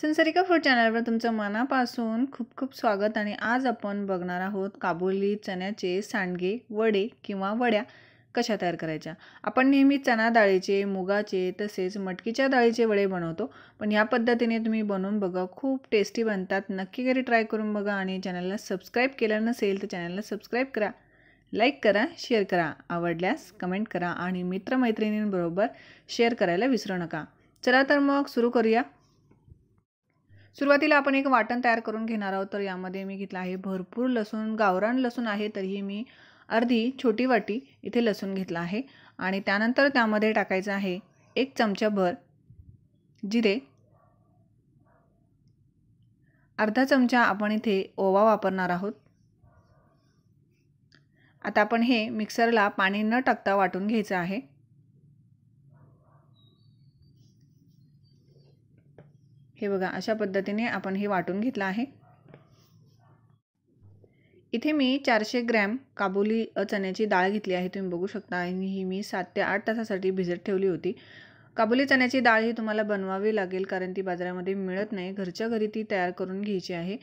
संसारिका food चॅनलवर तुमचं मनापासून खूप खूप स्वागत आणि आज आपण बघणार आहोत काबुली चण्याचे सांडगे वडे किंवा वड्या कशा तयार करायच्या आपण नेहमी चणा डाळीचे मुगाचे तसेच मटकीच्या डाळीचे वडे बनवतो पण या पद्धतीने तुम्ही बनवून बघा खूप टेस्टी बनतात नक्की घरी ट्राय करून बघा आणि चॅनलला सबस्क्राईब केलं नसेल तर चॅनलला सबस्क्राईब करा लाईक करा शेअर करा आवडल्यास कमेंट करा आणि मित्रमैत्रिणींबरोबर शेअर करायला विसरू नका चला तर मग सुरू करूया सुरुवातीला आपण एक वाटण तयार करून घेणार आहोत तर यामध्ये मी घेतला आहे भरपूर लसूण गावरान लसूण आहे तरीही मी अर्धी छोटी वाटी इथे लसूण घेतला आहे आणि त्यानंतर त्यामध्ये टाकायचं आहे एक चमचाभर जिरे अर्धा चमचा आपण इथे ओवा वापरणार आहोत आता आपण हे मिक्सरला पाणी न टाकता वाटून घ्यायचं आहे हे बघा अशा पद्धतीने आपण हे वाटून घेतलं आहे इथे मी चारशे ग्रॅम काबुली चण्याची डाळ घेतली आहे तुम्ही बघू शकता आणि ही मी सात ते आठ तासासाठी भिजत ठेवली होती काबुली चण्याची डाळ ही तुम्हाला बनवावी लागेल कारण ती बाजारामध्ये मिळत नाही घरच्या घरी ती तयार करून घ्यायची आहे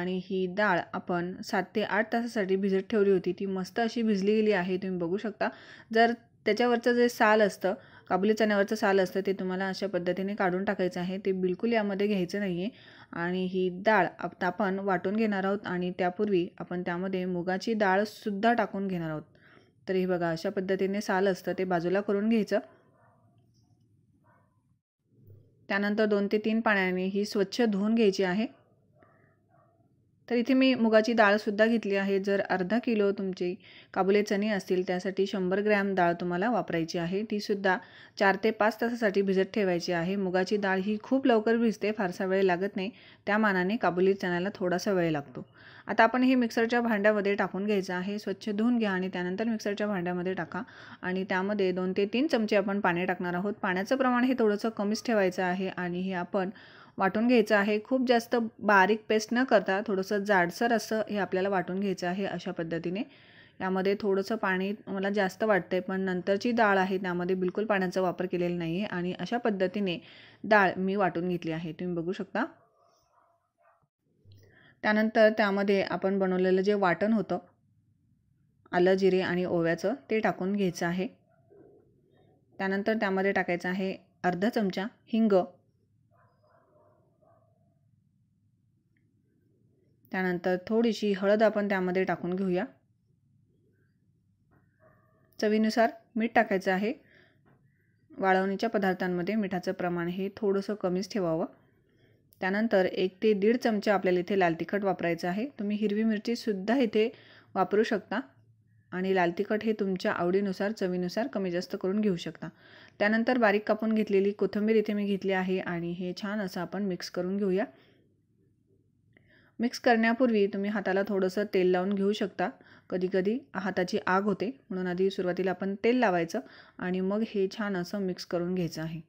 आणि ही डाळ आपण सात ते आठ तासासाठी भिजत ठेवली होती ती मस्त अशी भिजली गेली आहे तुम्ही बघू शकता जर त्याच्यावरचं जे साल असतं काबुली चण्यावरचं साल असतं ते तुम्हाला अशा पद्धतीने काढून टाकायचं आहे ते बिलकुल यामध्ये घ्यायचं नाही आहे आणि ही डाळ आता आपण वाटून घेणार आहोत आणि त्यापूर्वी आपण त्यामध्ये मुगाची डाळसुद्धा टाकून घेणार आहोत तर हे बघा अशा पद्धतीने साल असतं ते बाजूला करून घ्यायचं त्यानंतर दोन ते तीन पाण्याने ही स्वच्छ धुवून घ्यायची आहे तर इथे मी मुगाची डाळसुद्धा घेतली आहे जर अर्धा किलो तुमचे काबुले चणे असतील त्यासाठी शंभर ग्रॅम डाळ तुम्हाला वापरायची आहे तीसुद्धा चार ते पाच तासासाठी भिजत ठेवायची आहे मुगाची डाळ ही खूप लवकर भिजते फारसा वेळ लागत नाही त्या मानाने काबुली चण्याला थोडासा वेळ लागतो आता आपण हे मिक्सरच्या भांड्यामध्ये टाकून घ्यायचं आहे स्वच्छ धुवून घ्या आणि त्यानंतर मिक्सरच्या भांड्यामध्ये टाका आणि त्यामध्ये दोन ते तीन चमचे आपण पाणी टाकणार आहोत पाण्याचं प्रमाण हे थोडंसं कमीच ठेवायचं आहे आणि हे आपण वाटून घ्यायचं आहे खूप जास्त बारीक पेस्ट न करता थोडंसं जाडसर असं हे आपल्याला वाटून घ्यायचं आहे अशा पद्धतीने यामध्ये थोडंसं पाणी मला जास्त वाटतं आहे पण नंतरची डाळ आहे त्यामध्ये बिलकुल पाण्याचा वापर केलेला नाही आहे आणि अशा पद्धतीने डाळ मी वाटून घेतली आहे तुम्ही बघू शकता त्यानंतर त्यामध्ये आपण बनवलेलं जे वाटण होतं आलं जिरे आणि ओव्याचं ते टाकून घ्यायचं आहे त्यानंतर त्यामध्ये टाकायचं आहे अर्धा चमचा हिंग त्यानंतर थोडीशी हळद आपण त्यामध्ये टाकून घेऊया चवीनुसार मीठ टाकायचं आहे वाळवणीच्या पदार्थांमध्ये मिठाचं प्रमाण हे थोडंसं कमीच ठेवावं त्यानंतर एक ते दीड चमचे आपल्याला इथे लाल तिखट वापरायचं आहे तुम्ही हिरवी मिरचीसुद्धा इथे वापरू शकता आणि लाल तिखट हे तुमच्या आवडीनुसार चवीनुसार कमी जास्त करून घेऊ शकता त्यानंतर बारीक कापून घेतलेली कोथिंबीर इथे मी घेतली आहे आणि हे छान असं आपण मिक्स करून घेऊया मिक्स करण्यापूर्वी तुम्ही हाताला थोडंसं तेल लावून घेऊ शकता कधीकधी हाताची आग होते म्हणून आधी सुरुवातीला आपण तेल लावायचं आणि मग हे छान असं मिक्स करून घ्यायचं आहे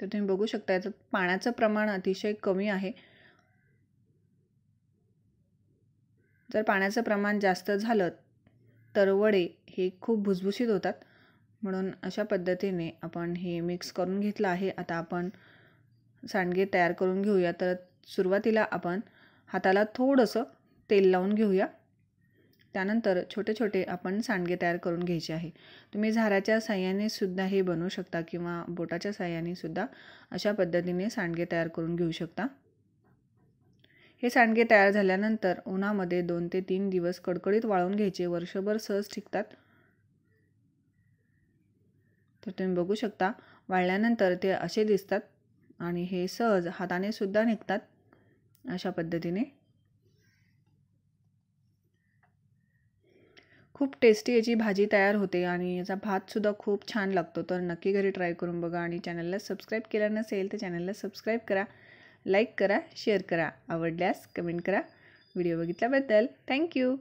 तर तुम्ही बघू शकता याचं पाण्याचं प्रमाण अतिशय कमी आहे जर पाण्याचं प्रमाण जास्त झालं तर वडे हे खूप भुसभुशीत होतात म्हणून अशा पद्धतीने आपण हे मिक्स करून घेतलं आहे आता आपण सांडगे तयार करून घेऊया तर सुरुवातीला आपण हाताला थोडंसं तेल लावून घेऊया त्यानंतर छोटे छोटे आपण सांडगे तयार करून घ्यायचे आहे तुम्ही झाराच्या साह्याने सुद्धा हे बनवू शकता किंवा बोटाच्या साह्याने सुद्धा अशा पद्धतीने सांडगे तयार करून घेऊ शकता हे सांडगे तयार झाल्यानंतर उन्हामध्ये दोन ते तीन दिवस कडकडीत वाळून घ्यायचे वर्षभर सहज टिकतात तर तुम्ही बघू शकता वाळल्यानंतर ते असे दिसतात आणि हे सहज हाताने सुद्धा निघतात अशा पद्धतीने खूप टेस्टी याची भाजी तयार होते आणि याचा भातसुद्धा खूप छान लागतो तर नक्की घरी ट्राय करून बघा आणि चॅनलला सबस्क्राईब केलं नसेल तर चॅनलला सबस्क्राईब करा लाईक करा शेअर करा आवडल्यास कमेंट करा व्हिडिओ बघितल्याबद्दल थँक्यू